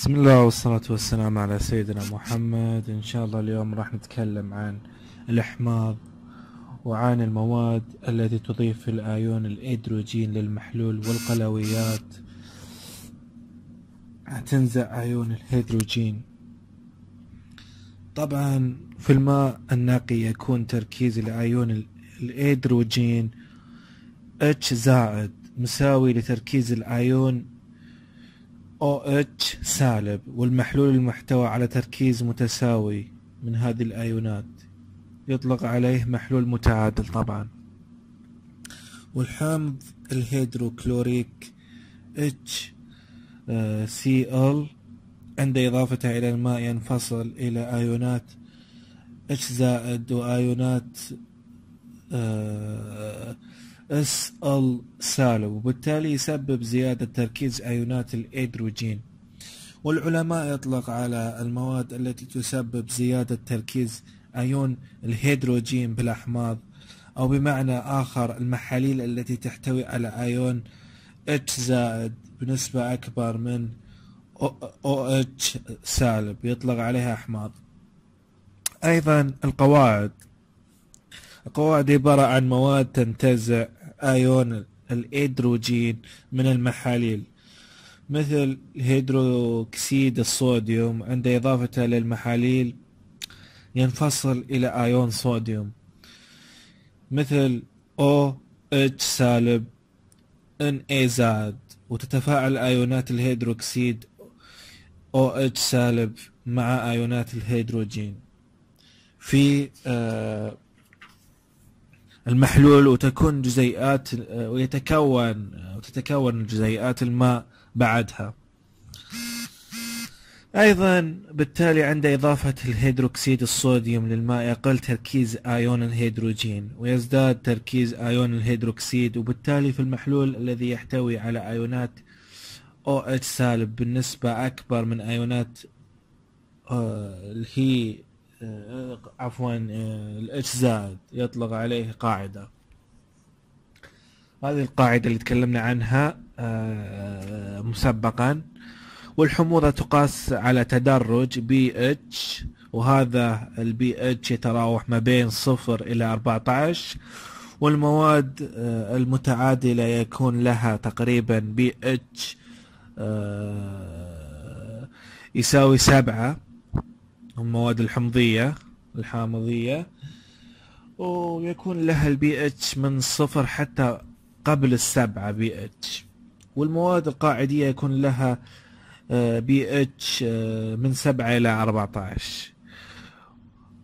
بسم الله والصلاة والسلام على سيدنا محمد إن شاء الله اليوم راح نتكلم عن الإحماض وعن المواد التي تضيف الآيون الإيدروجين للمحلول والقلويات تنزع آيون الهيدروجين طبعا في الماء النقي يكون تركيز الآيون الإيدروجين H زائد مساوي لتركيز الآيون OH سالب والمحلول المحتوى على تركيز متساوي من هذه الأيونات يطلق عليه محلول متعادل طبعا والحمض الهيدروكلوريك H Cl عند إضافته إلى الماء ينفصل إلى أيونات H زائد وأيونات اس ال سالب وبالتالي يسبب زيادة تركيز أيونات الإيدروجين والعلماء يطلق على المواد التي تسبب زيادة تركيز أيون الهيدروجين بالأحماض أو بمعنى آخر المحاليل التي تحتوي على أيون اتش زائد بنسبة أكبر من او اتش سالب يطلق عليها أحماض أيضا القواعد القواعد عبارة عن مواد تنتزع آيون الإيدروجين من المحاليل مثل هيدروكسيد الصوديوم عند إضافته للمحاليل ينفصل إلى آيون صوديوم مثل او اتش سالب اي زاد وتتفاعل آيونات الهيدروكسيد او اتش سالب مع آيونات الهيدروجين في آه المحلول وتكون جزيئات آه، ويتكون آه، وتتكون جزيئات الماء بعدها أيضا بالتالي عند إضافة الهيدروكسيد الصوديوم للماء يقل تركيز آيون الهيدروجين ويزداد تركيز آيون الهيدروكسيد وبالتالي في المحلول الذي يحتوي على آيونات اتش سالب بالنسبة أكبر من آيونات آه، اللي هي آه، عفوا آه، الاتش زائد يطلق عليه قاعدة هذه القاعدة اللي تكلمنا عنها آه، مسبقا والحموضة تقاس على تدرج بي اتش وهذا البي اتش يتراوح ما بين صفر إلى 14 والمواد المتعادلة يكون لها تقريبا بي اتش يساوي سبعة المواد الحمضية الحامضية ويكون لها البي اتش من صفر حتى قبل السبعة بي اتش والمواد القاعدية يكون لها بي آه، اتش آه، من سبعة إلى أربعة عشر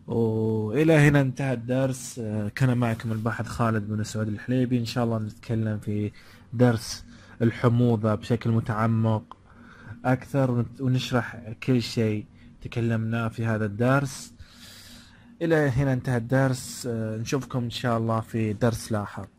وإلى هنا انتهى الدرس آه، كان معكم الباحث خالد بن سعود الحليبي إن شاء الله نتكلم في درس الحموضة بشكل متعمق أكثر ونشرح كل شيء تكلمنا في هذا الدرس إلى هنا انتهى الدرس آه، نشوفكم إن شاء الله في درس لاحق